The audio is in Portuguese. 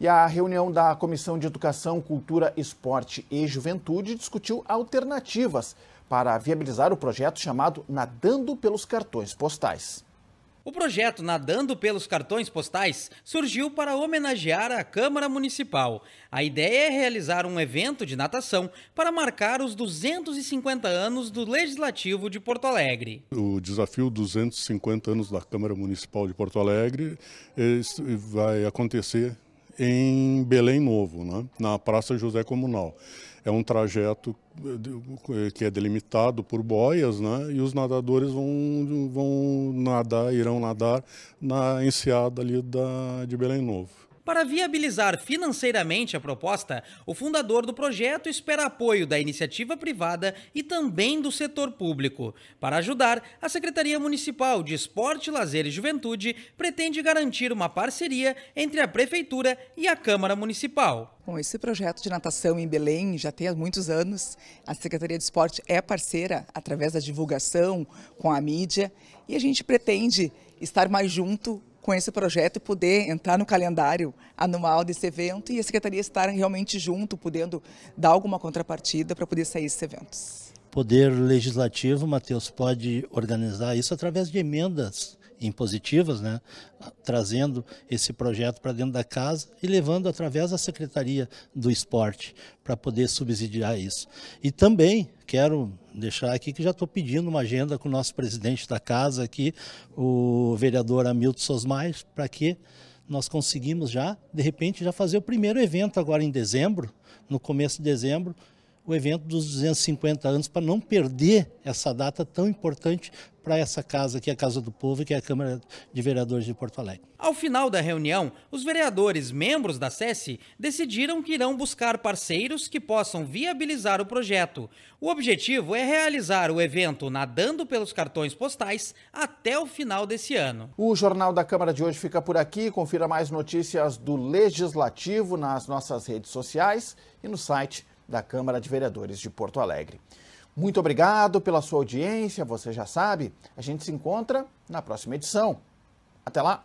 E a reunião da Comissão de Educação, Cultura, Esporte e Juventude discutiu alternativas para viabilizar o projeto chamado Nadando pelos Cartões Postais. O projeto Nadando pelos Cartões Postais surgiu para homenagear a Câmara Municipal. A ideia é realizar um evento de natação para marcar os 250 anos do Legislativo de Porto Alegre. O desafio 250 anos da Câmara Municipal de Porto Alegre eh, vai acontecer em Belém Novo, né? na Praça José Comunal. É um trajeto eh, eh, que é delimitado por boias, né? E os nadadores vão, vão nadar, irão nadar na enseada ali da, de Belém Novo. Para viabilizar financeiramente a proposta, o fundador do projeto espera apoio da iniciativa privada e também do setor público. Para ajudar, a Secretaria Municipal de Esporte, Lazer e Juventude pretende garantir uma parceria entre a Prefeitura e a Câmara Municipal. Bom, esse projeto de natação em Belém já tem há muitos anos. A Secretaria de Esporte é parceira através da divulgação com a mídia e a gente pretende estar mais junto com esse projeto e poder entrar no calendário anual desse evento e a secretaria estar realmente junto, podendo dar alguma contrapartida para poder sair esses eventos. Poder legislativo, Matheus, pode organizar isso através de emendas impositivas, né, trazendo esse projeto para dentro da casa e levando através da Secretaria do Esporte para poder subsidiar isso. E também quero deixar aqui que já estou pedindo uma agenda com o nosso presidente da casa aqui, o vereador Hamilton Sosmais, para que nós conseguimos já, de repente, já fazer o primeiro evento agora em dezembro, no começo de dezembro, o evento dos 250 anos para não perder essa data tão importante para essa casa que é a Casa do Povo, que é a Câmara de Vereadores de Porto Alegre. Ao final da reunião, os vereadores membros da SESI decidiram que irão buscar parceiros que possam viabilizar o projeto. O objetivo é realizar o evento nadando pelos cartões postais até o final desse ano. O Jornal da Câmara de hoje fica por aqui. Confira mais notícias do Legislativo nas nossas redes sociais e no site da Câmara de Vereadores de Porto Alegre. Muito obrigado pela sua audiência, você já sabe, a gente se encontra na próxima edição. Até lá!